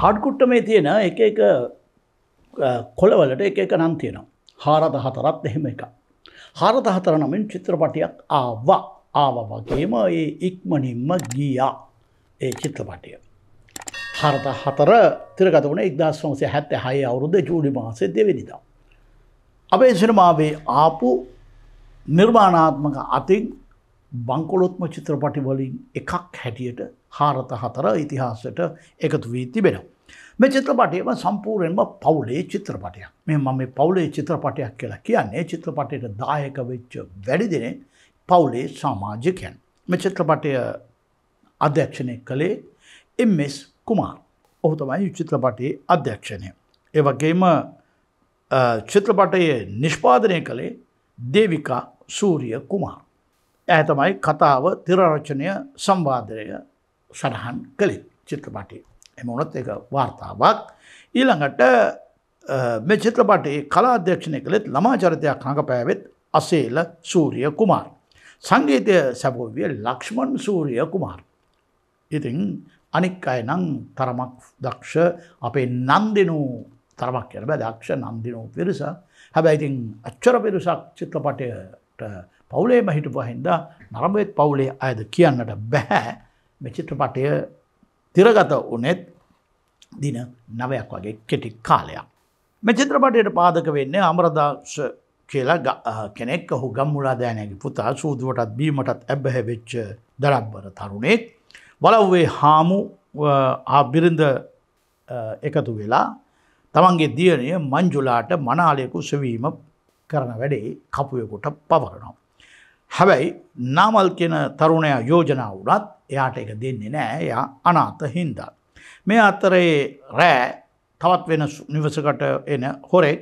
කාඩ්කුට්ටමේ තියෙන එක එක කොළවලට එක එක නම් තියෙනවා. හාරද හතරත් එහෙම එක. හාරද හතර නමින් චිත්‍රපටයක් ආවා ආව වගේම ඒ ඉක්මනින්ම ගියා ඒ චිත්‍රපටය. හරත හතර තිරගත වන එක්දස් වන්සේ හැත්ත හය අවුරුද ජූලි මාසේ දෙවෙනිදා. අපේ සිනමාවේ ආපු නිර්මාණාත්මක අතින් බංකොලොත්ම චිත්‍රපටිවලින් එකක් හැටියට හාරත හතර ඉතිහාසට එකතු වී තිබෙනවා. මේ චිත්‍රපටයම සම්පූර්යෙන්ම පවුලේ චිත්‍රපටයක් මෙ මම පවුලේ චිත්‍රපටයක් කියලා කියන්නේ චිත්‍රපටයට දායක වෙච්ච වැඩිදිනේ පවුලේ සාමාජිකයන්. මෙ චිත්‍රපටය අධ්‍යක්ෂණය කළේ එම්ස් කුමාර් ඔහු තමයි චිත්‍රපටයේ අධ්‍යක්ෂණය. ඒවගේම චිත්‍රපටයේ නිෂ්පාදනය කළේ දේවිකා සූරිය කුමාර්. ඇය තමයි කතාව තිරරචනය සම්වාදරය සටහන් කළින් චිත්‍රපටේ. එමනොත් එක වාර්තාවක් ඊළඟට මෙ චිත්‍රපටේ කලාධ්‍යක්ෂණය කළෙත් ළමා චරිතයක් රඟපෑවෙත් අසේල සූරිය කුමාර්. සංගීතය සැබෝවිය ලක්ෂ්මන් සූරිය කුමාර්. ඉතින් අනික් අය නං තරමක් දක්ෂ අපේ නන්දිනූ තරමක් කියන බෑ දක්ෂ නන්දිනූ පිරිස හැබැයිඉතින් අච්චර පිරිසක් චිත්‍රපටය පවුලේ මහිට පහින්දා නරඹයත් පවුලේ අයද කියන්නට බැහැ මෙ චිත්‍රපටය තිරගත උනෙත් දින නවයක් වගේ කෙටි කාලයක්. මෙ චිත්‍රපටයට පාදක වෙන්නේ අමරදාශ කියලා කෙනෙක් ඔහු ගම්මුලා දෑනගේ පුතා සූදුවටත් බීමටත් ඇබැහැවෙච්ච දරබ්බර තරුණෙක්. වලව්වේ හාමු ආබිරිඳ එකතු වෙලා තමන්ගේ දියනය මංජුලාට මනාලයකු සවීම කරන වැඩේ කපුයකුට පවරනවා. හැබැයි නාමල් කියන තරුණයා යෝජනා වුණත් එයාට එක දෙන්නේ නෑ එයා අනාත හින්දා. මේ අතරේ රෑ තවත් වෙන නිවසකට එන හොරෙක්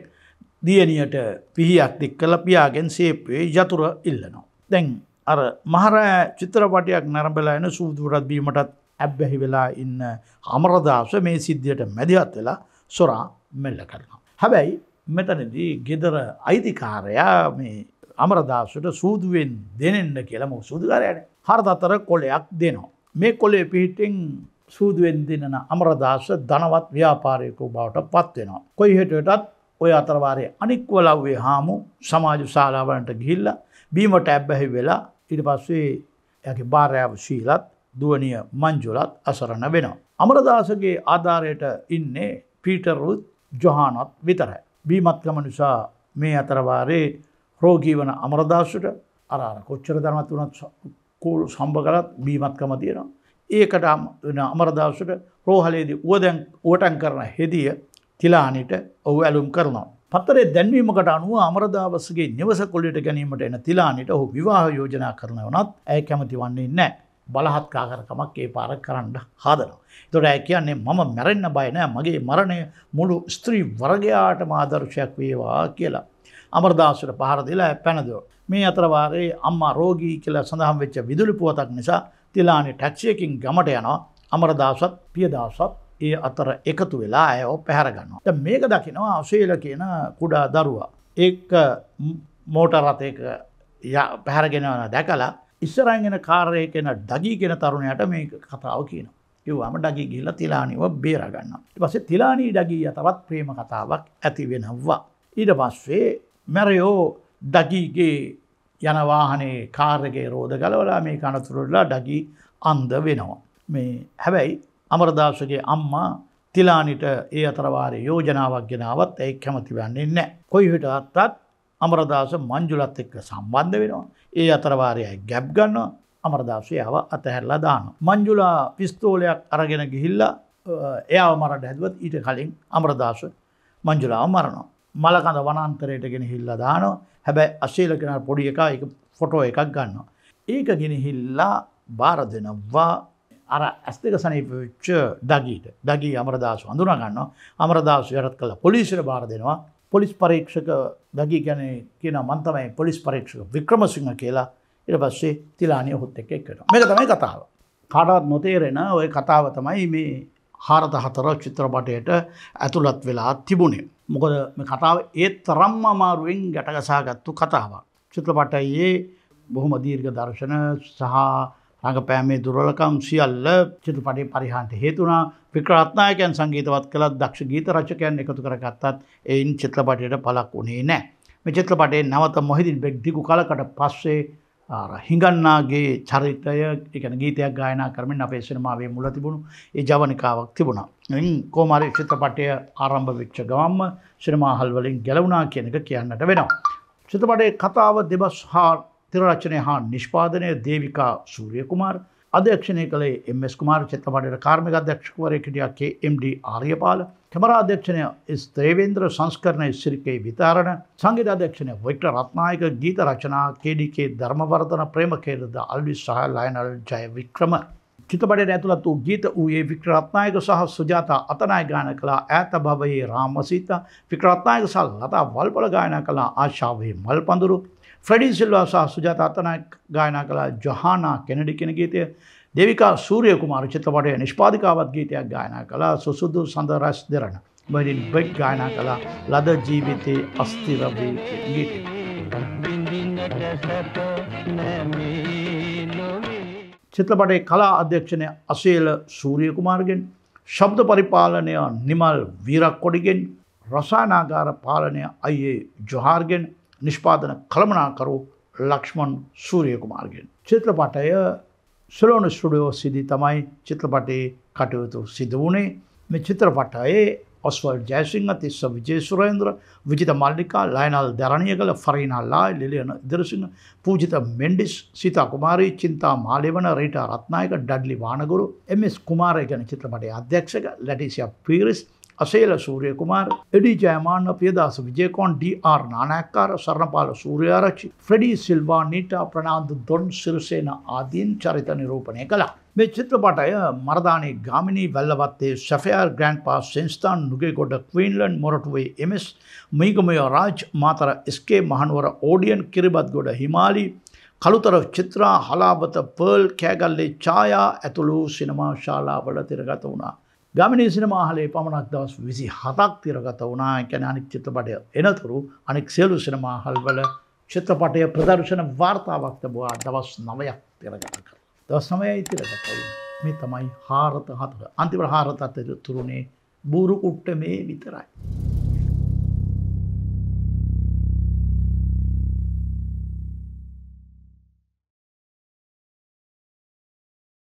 දියණියට පිහියක් දික් කළ පියාගෙන් සේප්පුවේ යතුර ඉල්ලනවා. දැන් අර මහරෑ චිත්‍රපටයක් නැරඹලා එන සූදුරත් බීමටත් ඇබ්බැහි වෙලා ඉන්න අමරදාස මේ සිද්ධියට මැදිහත් වෙලා සොරා මෙල්ල කරනවා. හැබැයි මෙතනදී ගෙදර අයිතිකාරයා මේ අමරදාසට සූදුවෙන් දෙනෙන්න්න කියලම සූදුකාරයට හරතතර කොලයක් දෙනවා. මේ කොලේ පිහිටෙන් සූදුවෙන් දෙනන අමරදාස දනවත් ව්‍යාපාරයකු බවට පත්වෙනවා. කොයි හටටත් ඔය අතරවාරය අනික්වලව්වේ හාමු සමාජ ශාලාවලට ගිල්ල බීමට ඇබ්බැහි වෙලා ඉට පස්සේ ඇ භාරයාව ශීලත් දුවනිය මංජුලත් අසරණ වෙනවා. අමරදාසගේ ආධාරයට ඉන්නේ පීටරුත් ජොහානොත් විතරයි. බීමත්කම නිසා මේ අතරවාරේ රෝගීවන අමරදාසුට අරාර කොච්චර ධර්මත් වනත් කෝලු සම්භ කරත් බීමත්කම තියෙනවා. ඒකට වෙන අමරදාසුට රෝහලේදී වුවදැන් ඕටන් කරන හෙදිය තිලානිට ඔහු ඇලුම් කරනවා. පතරේ දැන්වීමකට අනුව අමරදාවසගේ නිවස කොල්ලිට ගැනීමට එන තිලානිට ඔහු විවාහ යෝජනා කරනවනත් ඇය කැමති වන්නේ නෑ. බලහත්කාකරකමක් ඒ පාර කරන්න හාදනවා. තොට ඇ කියන්නේ මම මැරෙන්න්න බයනෑ මගේ මරණය මුළු ස්ත්‍රී වර්ගයාට මාදර්ශයක් වේවා කියලා. අමරදාසට පහරදිලා පැනදෝ. මේ අතරවාරයේ අම්මා රෝගී කියලා සඳහම් වෙච්ච විදුලි පුවතක් නිසා තිලානි ටැක්සියකින් ගමට යනවා අමරදාසත් පියදාසත් ඒ අතර එකතු වෙලා ඇයෝ පැහැරගන්නවා. ද මේක දකිනවා අශේල කියන කුඩා දරුවා. ඒ මෝටරතයක පැහැරගෙනවන දැකලා ඉස්සරයිගෙන කාරය කෙන ඩගීගෙන තරුණයට මේ කතාව කියන. ඒවාම ඩගී ගිල්ල තිලානිව බේරගන්න. පස තිලානී ඩගීය තවත් ප්‍රේම කතාවක් ඇති වෙනවා. ඊට පස්සේ මැරයෝ ඩගීගේ යනවාහනේ කාර්ගගේ රෝධ ගලවලා මේ කනතුරල්ලා ඩගී අන්ද වෙනවා. මේ හැබැයි අමරදාසගේ අම්මා තිලානිට ඒ අතරවාරය යෝජනාවක් ගෙනාවත් ඒ කැමතිවන්නේ නෑ. කොයි හිට අත්තත් අමරදාස මංජුලත් එක්ක සම්බන්ධ වෙනවා. ඒ අතරවාරයයි ගැබ් ගන්නවා අමරදාස යව අතහැරලා දාන. මංජුලා පිස්තෝලයක් අරගෙන ගිහිල්ලා එයාව මරට හැදුවත් ඊට කලින් අමරදාස මංජුලාව මරනවා. මලකඳ වනන්තරයට ගෙන හිල්ලා දානවා හැබැයි අශේලකෙන පොඩි එක එක ෆොටෝ එකක් ගන්නවා. ඒක ගෙනහිල්ලා බාර දෙනවා අර ඇස් දෙක සනීපච්ච දගීට දගී අමරදාසු අඳුනගන්න අමරදාසු යරත් කළ පොලිසිර බාර දෙනවා පොලිස් පරීක්ෂක දගී ගැන කියන මන්තමයි පොලිස් පරීක්ෂක වික්‍රමසිංහ කියලා ඉට පස්සේ තිලානය හොත් එක එකට මේක තමයි කතාව. කාඩාත් නොතේරෙන ඔය කතාව තමයි මේ හාරත හතර චිත්‍රපටයට ඇතුළත් වෙලා තිබුණේ. මොකද කතාව ඒ තරම් අමාරුවෙන් ගැටගසාගත්තු කතාවක්. චිත්‍රපටයේ බොහොම දීර්ඝ දර්ශන සහ රඟපෑමේ දුරලකම් සියල්ල චිත්‍රපටේ පරිහාන්ට හේතුනා වික්‍රාත්නායකයන් සංගීතවත් කළත් දක්ෂ ගීත රචකයන් එකතු කරගත්තත් එයින් චිත්‍රපටයට පලක් වුණේ නෑ. මේ චිත්‍රපටේ නැවත මොහිදින් බෙක්දිකු කලකට පස්සේ හිඟන්නාගේ චරිතය එකන ගීතයක් ගායන කරමින් අපේ සිනමාවේ මුල තිබුණු ඒ ජවනිකාවක් තිබුණා. කෝමාරි චිත්‍රපටය ආරම්භ වෙච්ච ගවම්ම සිනමාහල්වලින් ගැලවුණා කියනක කියන්නට වෙනවා. චිත්‍රපටේ කතාව දෙබස් හා තිරරචනය හා නිෂ්පාදනය දේවිකා සූරියකුමාර් අධ්‍යක්ෂණය කළේ එස් කුමාර චිත්‍රපටයට කාර්මික අධ්‍යක්ෂකවරය හිටියක්කේ MD ආර්යපාල කැමරා අධ්‍යක්ෂණය ස්ත්‍රේවේන්ද්‍ර සංස්කරණය සිරිකේ විතාරණ සංගීත අධ්‍යක්ෂණය වික්ට රත්නායක ගීත රචනා KDK ධර්මවර්ධන ප්‍රේමකේරද අල්විස් සහ ලයිනල් ජය වික්‍රම චිතපටයට ඇතුළත් වූ ගීත වූයේ වික්‍රත්නායක සහ සුජාතා අතනාය ගාන කළා ඈත භවයේ රාමසීතා වික්‍රත්නායක සහ ලතා වල්පල ගායනා කළා ආශාවේ මල් පඳුරු ෆ්‍රඩින් සිල්වා සහ සුජාත අත්තනායක ගායනා කළ ජොහානා කෙනඩි කෙන ගීතය දෙවිකා සූරිය කුමාර චිත්‍රපටය නිෂ්පාදිකාවත් ගීතයක් ගායනා කළා සුසුදු සඳ රැස් දෙරන බඩින් බෙක් ගායනා කළා ලද ජීවිතයේ අස්තිරබී ගීතය. චිත්‍රපටේ කලා අධ්‍යක්ෂණය අසේල සූරිය කුමාර්ගෙන් ශබ්ද පරිපාලනය නිමල් වීරක්කොඩිගෙන් රසානාගාර පාලනය අයියේ ජොහාර්ගෙන් නිෂ්පාදන කළමනාකරු ලක්ෂ්මන් සූරියකුමාර්ගෙන්. චිත්‍රපටය සුලෝන ස්ටඩියෝ සිදි තමයි චිත්‍රපටයේ කටයුතු සිද වුණේ මෙ චිත්‍රපටයේ ඔස්වල් ජයසිංහ තිස්ස විජේසුරේන්ද්‍ර විජිත මල්ලිකා ලයිනල් දරණය කළ ෆරිනල්ලා ලිලියන දරසිංහ පූජිත මෙන්ඩිස් සිතා කුමාරී චින්තා මාලිවන රීට රත්නායක ඩඩ්ලි වානගුරු එමස් කුමාරය ගැන චිත්‍රපටේ අධ්‍යක්ෂක ලැටිසිය පීරිස් අසේල සූරයකුමාර එඩි ජයමාන්න පියදාස විජයකොන් ඩර් නානෑක්කාර සරණපාල සූරයාරච්චි ෆ්‍රෙඩි සිල්වා නීටා ප්‍රනාාන්දු දොන් සිරසේන ආදීන් චරිත නිරූපණය කළා. මේ චිත්‍රපටය මරදානයේ ගාමිණී වැල්ලවත්තේ සැෆයාර් ග්‍රන්් පාස් සංස්ථාන් නුගේකොඩ ක්වීන්ලන්් මොරටුවේ එමස් මීගමය රාජ් මාතර ස්කේ මහනුවර ඕඩියන් කිරිබත්ගොඩ හිමාලි කළුතර චිත්‍රා හලාවත පර්ල් කෑගල්ලේ ඡායා ඇතුළු සිනමා ශාලාවල තිරගත වුණා. ගමිනී සිනමාහලේ පමණක් දවස් විසි හතක් තිරගත වනා එකැන අනික් චිත්‍රපටය එනතුරු අනික් සියලු සිනමාහල් වල චිත්‍රපටය ප්‍රදර්ශන වාර්තාවක් තබවා දවස් නවයක් තිරගත කර. දවස් නමයයි තිරගතයි මේ තමයි හාරත හතක අන්තිපට හාරතත්ත තුරුණේ බූරු කුට්ට මේ විතරයි.